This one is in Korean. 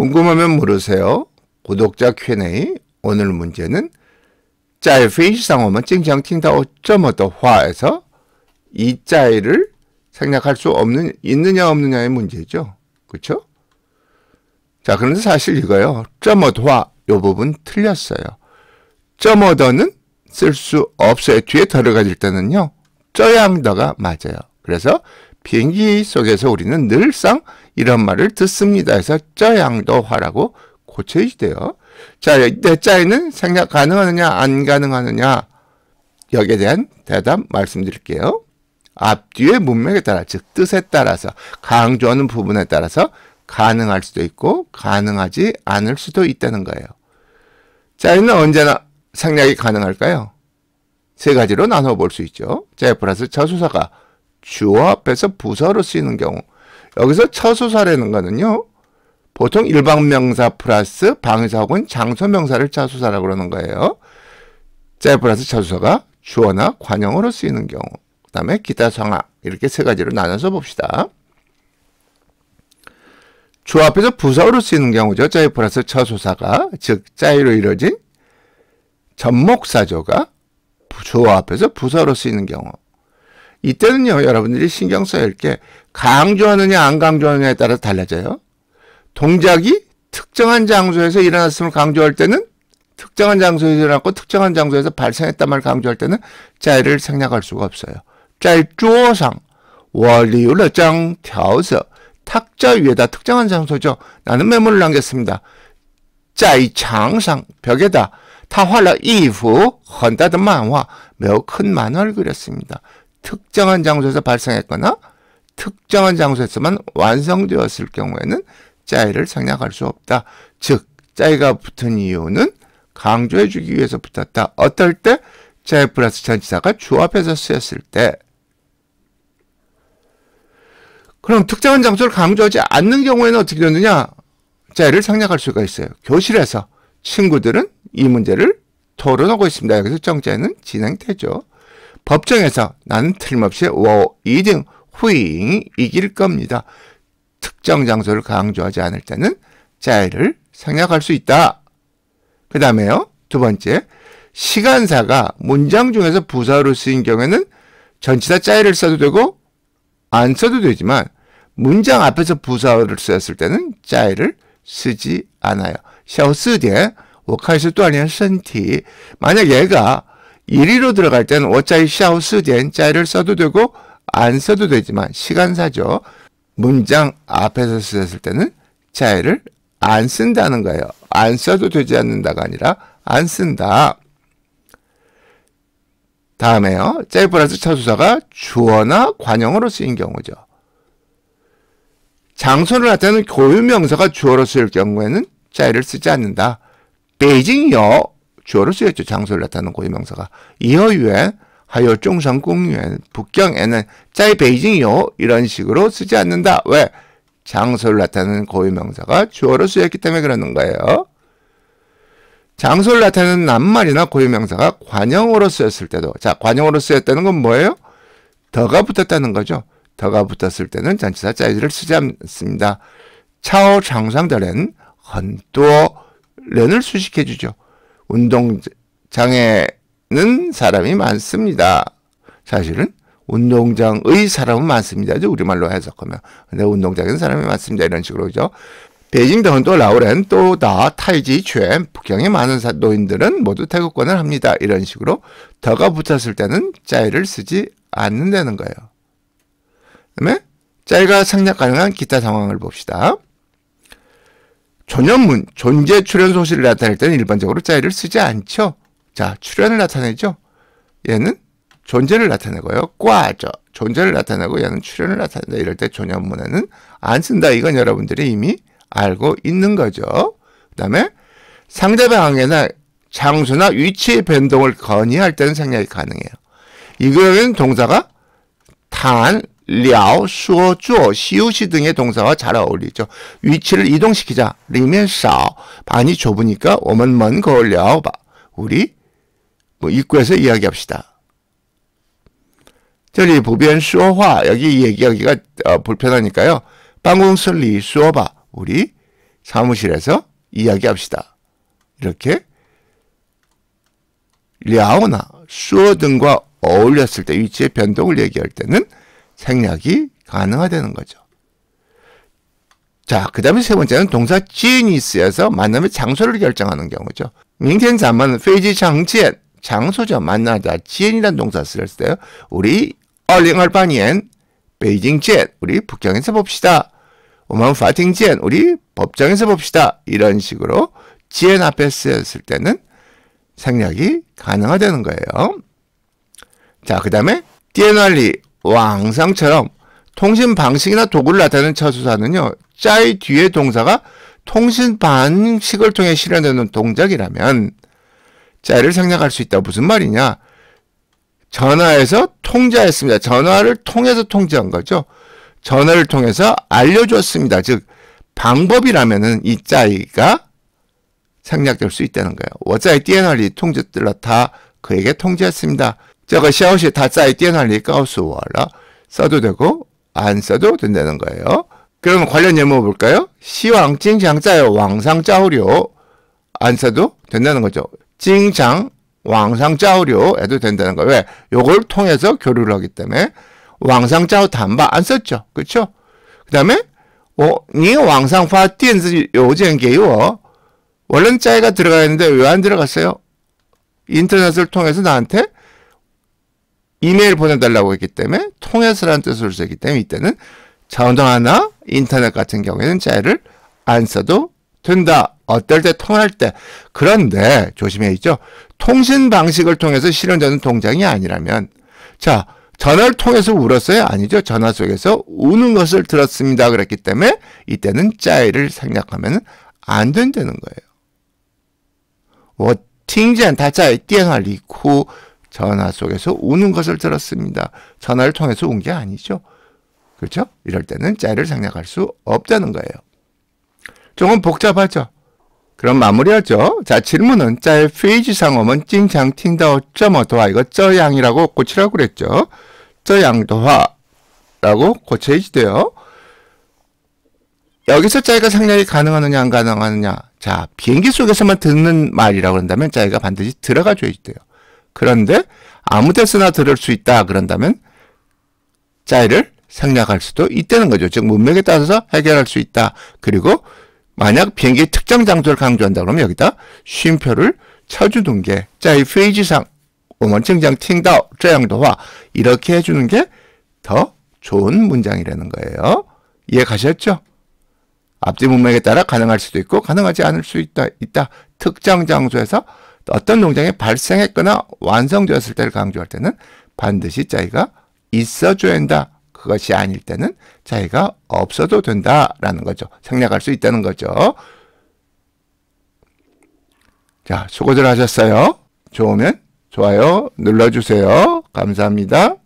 궁금하면 물으세요. 구독자 Q&A 오늘 문제는 짤페이 상호만 찡장팅다 어쩌머더화에서 이 짤을 생략할 수 없는 있느냐 없느냐의 문제죠. 그렇죠? 자, 그런데 사실 이거요. 점어화 요 부분 틀렸어요. 점어더는 쓸 수 없어요. 뒤에 들어가질 때는요. 쪄야 한다가 맞아요. 그래서 비행기 속에서 우리는 늘상 이런 말을 듣습니다. 해서 쩌양도화라고 고쳐야 돼요. 자, 내짜이는 생략 가능하느냐 안 가능하느냐 여기에 대한 대답 말씀드릴게요. 앞뒤의 문맥에 따라 즉 뜻에 따라서 강조하는 부분에 따라서 가능할 수도 있고 가능하지 않을 수도 있다는 거예요. 짜이는 언제나 생략이 가능할까요? 세 가지로 나눠 볼 수 있죠. 자 플러스 저수사가 주어 앞에서 부서로 쓰이는 경우 여기서 처수사라는거는요 보통 일방명사 플러스 방의사 혹은 장소명사를 자수사라고 그러는 거예요. 자 플러스 처수사가 주어나 관용으로 쓰이는 경우 그 다음에 기타 성하 이렇게 세 가지로 나눠서 봅시다. 주 앞에서 부사어로 쓰이는 경우죠. 자이 플러스 처소사가 즉 자이로 이루어진 접목사조가 주어 앞에서 부사어로 쓰이는 경우 이때는요, 여러분들이 신경 써야 할 게 강조하느냐 안 강조하느냐에 따라 달라져요. 동작이 특정한 장소에서 일어났음을 강조할 때는 특정한 장소에서 일어났고 특정한 장소에서 발생했단 말을 강조할 때는 자리를 생략할 수가 없어요. 짤 쪼상 원리유러장 펴서 탁자 위에다 특정한 장소죠. 나는 매물을 남겼습니다. 짜이 창상 벽에다 타화라 이후 헌다드 만화 매우 큰 만화를 그렸습니다. 특정한 장소에서 발생했거나 특정한 장소에서만 완성되었을 경우에는 짜이를 생략할 수 없다. 즉, 짜이가 붙은 이유는 강조해주기 위해서 붙었다. 어떨 때? 짜이 플러스 전치사가 조합해서 쓰였을 때. 그럼 특정한 장소를 강조하지 않는 경우에는 어떻게 되느냐? 짜이를 생략할 수가 있어요. 교실에서 친구들은 이 문제를 토론하고 있습니다. 여기서 정자는 진행되죠. 법정에서 나는 틀림없이 워, 2등 후잉이 이길 겁니다. 특정 장소를 강조하지 않을 때는 자해를 생략할 수 있다. 그 다음에요. 두 번째, 시간사가 문장 중에서 부사로 쓰인 경우에는 전치사 자해를 써도 되고 안 써도 되지만 문장 앞에서 부사를 쓰였을 때는 자해를 쓰지 않아요. 샤오스디에 워카이스 또아니야 선티 만약 얘가 1위로 들어갈 때는 오짜이 샤우스된짜이를 써도 되고 안 써도 되지만 시간사죠. 문장 앞에서 쓰였을 때는 짜이를 안 쓴다는 거예요. 안 써도 되지 않는다가 아니라 안 쓴다. 다음에요. 짜이 플러스 처수사가 주어나 관용으로 쓰인 경우죠. 장소를 나타내는 고유명사가 주어로 쓰일 경우에는 짜이를 쓰지 않는다. 베이징요 주어를 쓰였죠. 장소를 나타내는 고유명사가. 이어유엔 하여 중상공유엔 북경에는 짜이 베이징요 이런 식으로 쓰지 않는다. 왜? 장소를 나타내는 고유명사가 주어로 쓰였기 때문에 그러는 거예요. 장소를 나타내는 낱말이나 고유명사가 관형으로 쓰였을 때도 자 관형으로 쓰였다는 건 뭐예요? 더가 붙었다는 거죠. 더가 붙었을 때는 전치사 짜이를 쓰지 않습니다. 차오 장상들은 헌또 렌을 수식해주죠. 운동장에는 사람이 많습니다. 사실은 운동장의 사람은 많습니다. 우리말로 해석하면. 근데 운동장에는 사람이 많습니다. 이런 식으로 그죠. 베이징 더운도 라오렌 또다 타이지 최 북경의 많은 노인들은 모두 태극권을 합니다. 이런 식으로 더가 붙었을 때는 짜이를 쓰지 않는다는 거예요. 그다음에 짜이가 생략 가능한 기타 상황을 봅시다. 전현문, 존재 출현 소식을 나타낼 때는 일반적으로 자이를 쓰지 않죠. 자, 출현을 나타내죠. 얘는 존재를 나타내고요. 과죠 존재를 나타내고 얘는 출현을 나타낸다. 이럴 때 전현문에는 안 쓴다. 이건 여러분들이 이미 알고 있는 거죠. 그 다음에 상대방에나 장소나 위치의 변동을 건의할 때는 생략이 가능해요. 이거는 동사가 단 려, 수어, 주어, 시우시 등의 동사와 잘 어울리죠. 위치를 이동시키자. 리면 싸. 반이 좁으니까 오만만 거려 봐. 우리 뭐 입구에서 이야기합시다. 저리 보변 수어화 여기 얘기하기가 어, 불편하니까요. 방공설리 수어바 우리 사무실에서 이야기합시다. 이렇게 랴오나 수어 등과 어울렸을 때 위치의 변동을 얘기할 때는 생략이 가능하다는 거죠. 자, 그 다음에 세 번째는 동사 지인이 있어서 만남의 장소를 결정하는 경우죠. 민켄 자만 페이지 장치엔 장소죠. 만나다 지엔이란 동사 쓰를 때요. 우리 얼링 알바니엔 베이징 지엔 우리 북경에서 봅시다. 오만 파팅 지엔 우리 법정에서 봅시다. 이런 식으로 지엔 앞에 쓰였을 때는 생략이 가능하다는 거예요. 자, 그 다음에 디엔알리 왕상처럼 통신 방식이나 도구를 나타내는 처수사는요. 짜이 뒤에 동사가 통신 방식을 통해 실현되는 동작이라면 짜이를 생략할 수 있다. 무슨 말이냐? 전화에서 통제했습니다. 전화를 통해서 통제한 거죠. 전화를 통해서 알려줬습니다. 즉 방법이라면은 이 짜이가 생략될 수 있다는 거예요. 워짜이 띠에널리 통제들라 다 그에게 통제했습니다. 这个消息他在电话里告诉我了。써도되고안써도된다는거예요 그럼 관련 예문 볼까요? 시황 징장자의 왕상 짜오료 안 써도 된다는 거죠. 징장 왕상 짜오료 해도 된다는 거예요. 왜? 요걸 통해서 교류를 하기 때문에 왕상 짜오 담바 안 썼죠. 그렇죠? 그 다음에 어, 니 왕상 파 띠엔즈 요젠 게이원래 짜이가 들어가야 했는데 왜 안 들어갔어요? 인터넷을 통해서 나한테 이메일 보내달라고 했기 때문에 통해서라는 뜻으로 쓰기 때문에 이때는 전화나 인터넷 같은 경우에는 자를 안 써도 된다. 어떨 때 통할 때. 그런데 조심해야죠. 통신 방식을 통해서 실현되는 동작이 아니라면 자 전화를 통해서 울었어요? 아니죠. 전화 속에서 우는 것을 들었습니다. 그랬기 때문에 이때는 짜이를 생략하면 안 된다는 거예요. 워팅我다见他띠电话里哭 전화 속에서 우는 것을 들었습니다. 전화를 통해서 운 게 아니죠. 그렇죠? 이럴 때는 짜를 생략할 수 없다는 거예요. 조금 복잡하죠? 그럼 마무리하죠. 자, 질문은 짜의 페이지 상호는 찡장 팅다쩌 점어 도화 이거 쩌양이라고 고치라고 그랬죠. 쩌양 도화라고 고쳐야지 돼요. 여기서 짜이가 상략이 가능하느냐 안 가능하느냐 자 비행기 속에서만 듣는 말이라고 한다면 짜이가 반드시 들어가 줘야 지 돼요. 그런데 아무 데서나 들을 수 있다 그런다면 짜이를 생략할 수도 있다는 거죠. 즉 문맥에 따라서 해결할 수 있다. 그리고 만약 비행기 특정 장소를 강조한다 그러면 여기다 쉼표를 쳐주는 게 짜이 페이지상 오먼증장 팅다 오 쩌양도화 이렇게 해주는 게 더 좋은 문장이라는 거예요. 이해 가셨죠? 앞뒤 문맥에 따라 가능할 수도 있고 가능하지 않을 수 있다. 있다. 특정 장소에서 어떤 농장이 발생했거나 완성되었을 때를 강조할 때는 반드시 자기가 있어줘야 한다. 그것이 아닐 때는 자기가 없어도 된다라는 거죠. 생략할 수 있다는 거죠. 자, 수고들 하셨어요. 좋으면 좋아요 눌러주세요. 감사합니다.